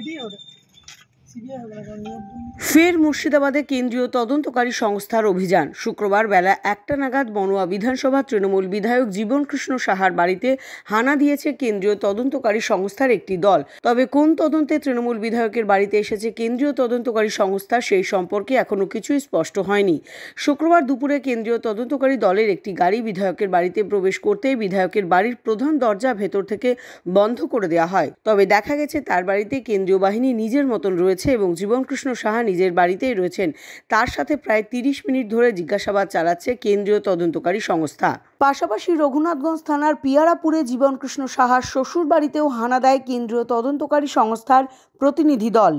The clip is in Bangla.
இடியோடு ফের মুর্শিদাবাদে কেন্দ্রীয় তদন্তকারী সংস্থার অভিযান শুক্রবার বেলা একটা নাগাদ বনোয়া বিধানসভা তৃণমূল বিধায়ক জীবনকৃষ্ণ সাহার বাড়িতে হানা দিয়েছে কেন্দ্রীয় তদন্তকারী সংস্থার একটি দল তবে কোন তদন্তে তৃণমূল বিধায়কের বাড়িতে এসেছে কেন্দ্রীয় তদন্তকারী সংস্থা সেই সম্পর্কে এখনও কিছুই স্পষ্ট হয়নি শুক্রবার দুপুরে কেন্দ্রীয় তদন্তকারী দলের একটি গাড়ি বিধায়কের বাড়িতে প্রবেশ করতেই বিধায়কের বাড়ির প্রধান দরজা ভেতর থেকে বন্ধ করে দেওয়া হয় তবে দেখা গেছে তার বাড়িতে কেন্দ্রীয় বাহিনী নিজের মতন রয়েছে রয়েছে এবং জীবনকৃষ্ণ সাহা নিজের বাড়িতেই রয়েছেন তার সাথে প্রায় তিরিশ মিনিট ধরে জিজ্ঞাসাবাদ চালাচ্ছে কেন্দ্রীয় তদন্তকারী সংস্থা পাশাপাশি রঘুনাথগঞ্জ থানার পিয়ারাপুরে জীবনকৃষ্ণ সাহার শ্বশুর বাড়িতেও হানা দেয় কেন্দ্রীয় তদন্তকারী সংস্থার প্রতিনিধি দল